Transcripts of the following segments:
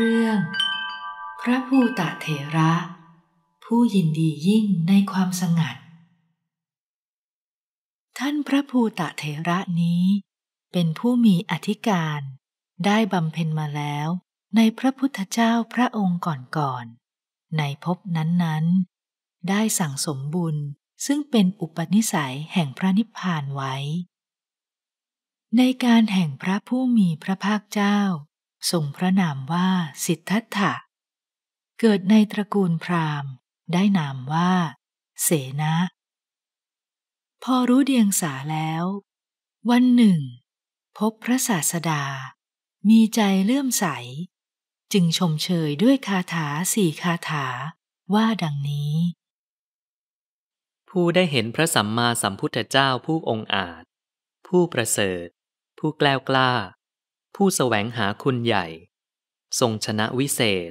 เรื่อง พระภูตะเถระ ผู้ยินดียิ่งในความสงัด ท่านพระภูตะเถระนี้ เป็นผู้มีอธิการได้บำเพ็ญมาแล้วในพระพุทธเจ้าพระองค์ก่อนๆในภพนั้นๆ ได้สั่งสมบุญซึ่งเป็นอุปนิสัยแห่งพระนิพพานไว้ ในการแห่งพระผู้มีพระภาคเจ้าทรงพระนามว่าสิทธัตถะ เกิดในตระกูลพราหมณ์ ได้นามว่าเสนะ พอรู้เดียงสาแล้ว วันหนึ่งพบพระศาสดา มีใจเลื่อมใส จึงชมเชยด้วยคาถาสี่คาถา ว่าดังนี้ ผู้ได้เห็นพระสัมมาสัมพุทธเจ้าผู้องอาจ ผู้ประเสริฐ ผู้แกล้วกล้าผู้สแสวงหาคุณใหญ่ ทรงชนะวิเศษ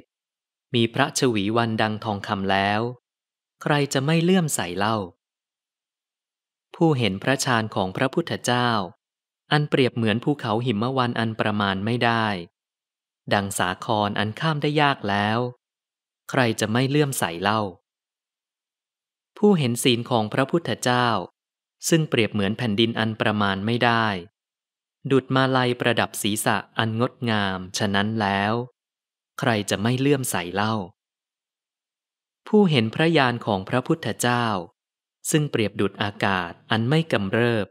มีพระชวีวันดังทองคำแล้ว ใครจะไม่เลื่อมใสเล่า ผู้เห็นพระชานของพระพุทธเจ้า อันเปรียบเหมือนภูเขาหิมะวันอันประมาณไม่ได้ ดังสาครอันข้ามได้ยากแล้ว ใครจะไม่เลื่อมใสเล่า ผู้เห็นศีลของพระพุทธเจ้า ซึ่งเปรียบเหมือนแผ่นดินอันประมาณไม่ได้ดุดมาลัยประดับศีรษะอันงดงาม ฉะนั้นแล้ว ใครจะไม่เลื่อมใสเล่า ผู้เห็นพระยานของพระพุทธเจ้า ซึ่งเปรียบดุดอากาศอันไม่กำเริบ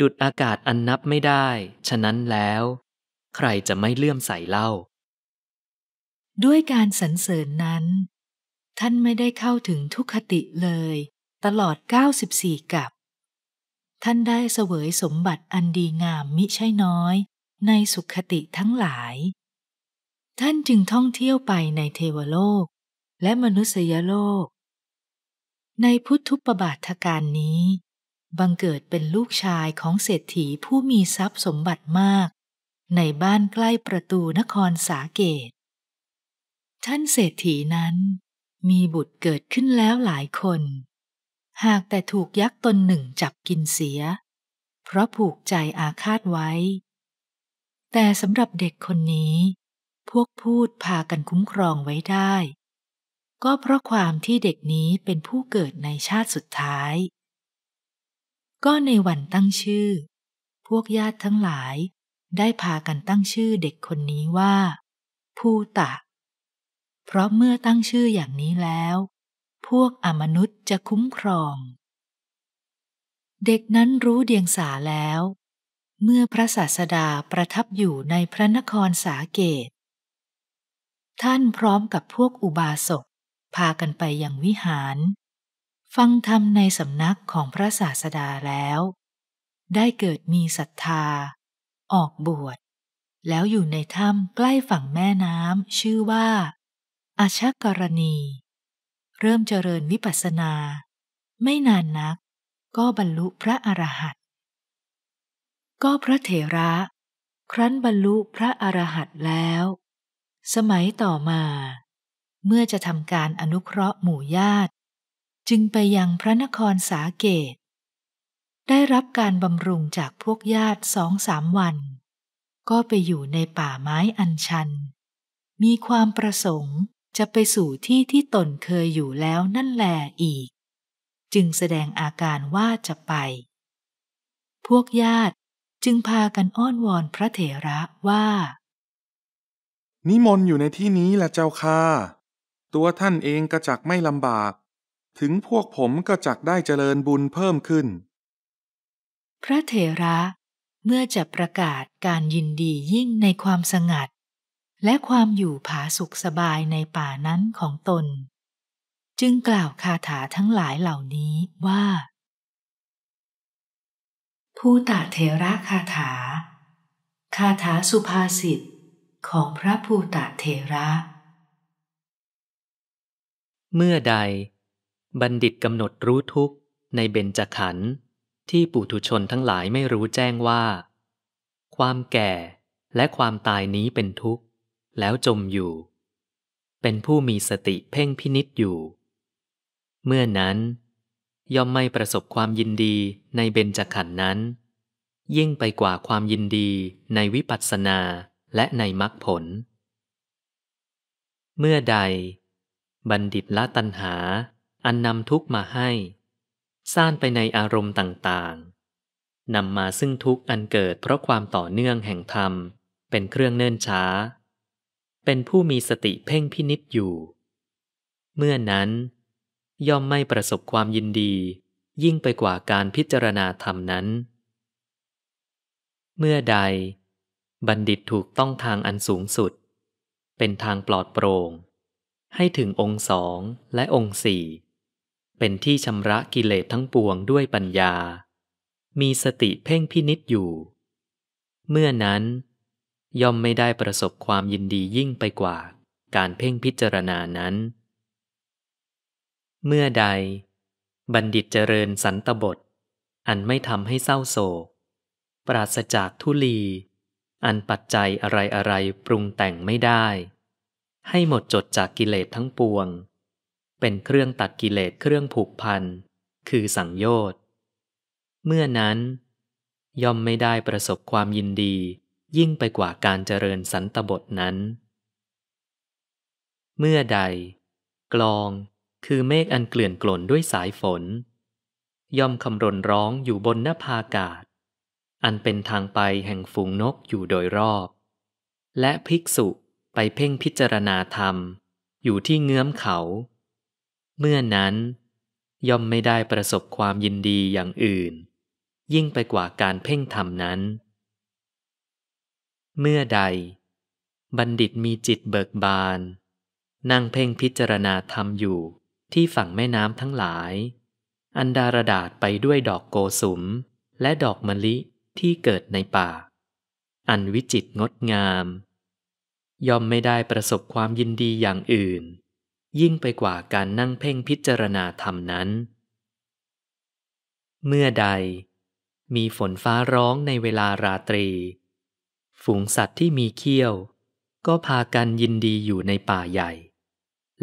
ดุดอากาศอันนับไม่ได้ ฉะนั้นแล้ว ใครจะไม่เลื่อมใสเล่า ด้วยการสรรเสริญนั้น ท่านไม่ได้เข้าถึงทุคติเลย ตลอด 94 กับท่านได้เสวยสมบัติอันดีงามมิใช่น้อยในสุขติทั้งหลาย ท่านจึงท่องเที่ยวไปในเทวโลกและมนุษยโลก ในพุทธุปบาทการนี้ บังเกิดเป็นลูกชายของเศรษฐีผู้มีทรัพย์สมบัติมาก ในบ้านใกล้ประตูนครสาเกต ท่านเศรษฐีนั้นมีบุตรเกิดขึ้นแล้วหลายคนหากแต่ถูกยักษ์ตนหนึ่งจับกินเสีย เพราะผูกใจอาฆาตไว้ แต่สำหรับเด็กคนนี้ พวกพูดพากันคุ้มครองไว้ได้ ก็เพราะความที่เด็กนี้เป็นผู้เกิดในชาติสุดท้าย ก็ในวันตั้งชื่อ พวกญาติทั้งหลายได้พากันตั้งชื่อเด็กคนนี้ว่าภูตะ เพราะเมื่อตั้งชื่ออย่างนี้แล้วพวกอมนุษย์จะคุ้มครอง เด็กนั้นรู้เดียงสาแล้ว เมื่อพระศาสดาประทับอยู่ในพระนครสาเกต ท่านพร้อมกับพวกอุบาสก พากันไปยังวิหาร ฟังธรรมในสำนักของพระศาสดาแล้ว ได้เกิดมีศรัทธา ออกบวช แล้วอยู่ในถ้ำใกล้ฝั่งแม่น้ำชื่อว่าอาชกรณีเริ่มเจริญวิปัสสนา ไม่นานนักก็บรรลุพระอรหันต์ก็พระเถระ ครั้นบรรลุพระอรหันต์แล้ว สมัยต่อมา เมื่อจะทำการอนุเคราะห์หมู่ญาติ จึงไปยังพระนครสาเกต ได้รับการบำรุงจากพวกญาติสองสามวัน ก็ไปอยู่ในป่าไม้อันชัน มีความประสงค์จะไปสู่ที่ที่ตนเคยอยู่แล้วนั่นแลอีก จึงแสดงอาการว่าจะไป พวกญาติจึงพากันอ้อนวอนพระเถระว่า นิมนต์อยู่ในที่นี้แหละเจ้าค่ะตัวท่านเองก็จักไม่ลำบาก ถึงพวกผมก็จักได้เจริญบุญเพิ่มขึ้น พระเถระเมื่อจะประกาศการยินดียิ่งในความสงัดและความอยู่ผาสุขสบายในป่านั้นของตน จึงกล่าวคาถาทั้งหลายเหล่านี้ว่าผู้ตาเทระคาถา คาถาสุภาษิตของพระภูตาเทระ เมื่อใดบัณฑิตกำหนดรู้ทุกข์ ในเบญจขันธ์ที่ปุถุชนทั้งหลายไม่รู้แจ้งว่า ความแก่และความตายนี้เป็นทุกข์แล้วจมอยู่ เป็นผู้มีสติเพ่งพินิษอยู่ เมื่อนั้น ย่อมไม่ประสบความยินดีในเบญจขันธ์นั้น ยิ่งไปกว่าความยินดีในวิปัสสนาและในมรรคผล เมื่อใด บัณฑิตละตัณหาอันนำทุกมาให้ซ่านไปในอารมณ์ต่างๆนำมาซึ่งทุกข์อันเกิดเพราะความต่อเนื่องแห่งธรรมเป็นเครื่องเนิ่นช้าเป็นผู้มีสติเพ่งพินิษอยู่ เมื่อนั้นย่อมไม่ประสบความยินดียิ่งไปกว่าการพิจารณาธรรมนั้น เมื่อใด บัณฑิตถูกต้องทางอันสูงสุด เป็นทางปลอดโปรง่ง ให้ถึงองค์สองและองค์สี่เป็นที่ชำระกิเลสทั้งปวงด้วยปัญญา มีสติเพ่งพินิษอยู่ เมื่อนั้นย่อมไม่ได้ประสบความยินดียิ่งไปกว่าการเพ่งพิจารณานั้น เมื่อใด บัณฑิตเจริญสันตบท อันไม่ทำให้เศร้าโศกปราศจากทุลี อันปัจจัยอะไรอะไรปรุงแต่งไม่ได้ ให้หมดจดจากกิเลสทั้งปวง เป็นเครื่องตัดกิเลสเครื่องผูกพันคือสังโยชน์เมื่อนั้น ย่อมไม่ได้ประสบความยินดียิ่งไปกว่าการเจริญสันตบทนั้น เมื่อใด กลองคือเมฆอันเกลื่อนกล่นด้วยสายฝน ย่อมคำรนร้องอยู่บนหน้าภากาศ อันเป็นทางไปแห่งฝูงนกอยู่โดยรอบ และภิกษุไปเพ่งพิจารณาธรรมอยู่ที่เงื้อมเขา เมื่อนั้น ย่อมไม่ได้ประสบความยินดีอย่างอื่น ยิ่งไปกว่าการเพ่งธรรมนั้นเมื่อใด บัณฑิตมีจิตเบิกบาน นั่งเพ่งพิจารณาธรรมอยู่ที่ฝั่งแม่น้ำทั้งหลาย อันดารดาษไปด้วยดอกโกสุมและดอกมะลิที่เกิดในป่า อันวิจิตงดงามย่อมไม่ได้ประสบความยินดีอย่างอื่น ยิ่งไปกว่าการนั่งเพ่งพิจารณาธรรมนั้น เมื่อใดมีฝนฟ้าร้องในเวลาราตรีฝูงสัตว์ที่มีเขี้ยว ก็พากันยินดีอยู่ในป่าใหญ่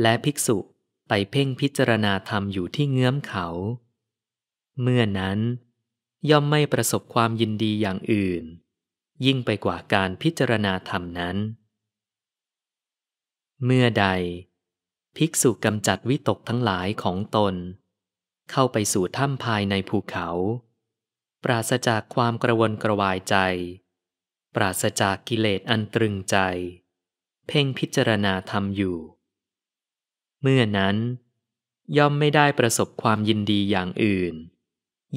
และภิกษุไปเพ่งพิจารณาธรรมอยู่ที่เงื้อมเขา เมื่อนั้นย่อมไม่ประสบความยินดีอย่างอื่น ยิ่งไปกว่าการพิจารณาธรรมนั้น เมื่อใด ภิกษุกำจัดวิตกทั้งหลายของตน เข้าไปสู่ถ้ำภายในภูเขา ปราศจากความกระวนกระวายใจปราศจากกิเลสอันตรึงใจ เพ่งพิจารณาธรรมอยู่ เมื่อนั้น ย่อมไม่ได้ประสบความยินดีอย่างอื่น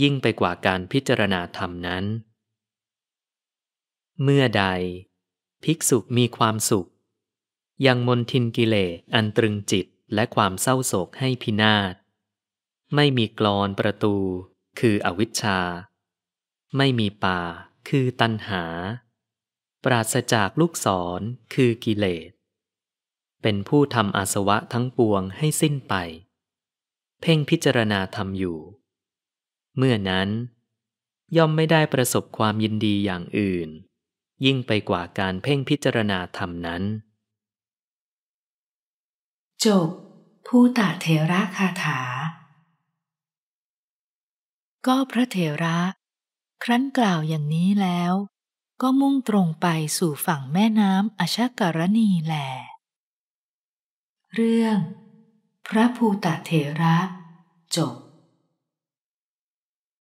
ยิ่งไปกว่าการพิจารณาธรรมนั้น เมื่อใด ภิกษุมีความสุข ยังมนทินกิเลสอันตรึงจิตและความเศร้าโศกให้พินาศไม่มีกรอนประตูคืออวิชชาไม่มีป่าคือตันหาปราศจากลูกศรคือกิเลสเป็นผู้ทำอาสวะทั้งปวงให้สิ้นไป เพ่งพิจารณาธรรมอยู่ เมื่อนั้นย่อมไม่ได้ประสบความยินดีอย่างอื่น ยิ่งไปกว่าการเพ่งพิจารณาธรรมนั้นจบผู้ตาเทระคาถา ก็พระเทระ ครั้นกล่าวอย่างนี้แล้วก็มุ่งตรงไปสู่ฝั่งแม่น้ำอชากรณีแหลเรื่องพระภูตะเถระจบ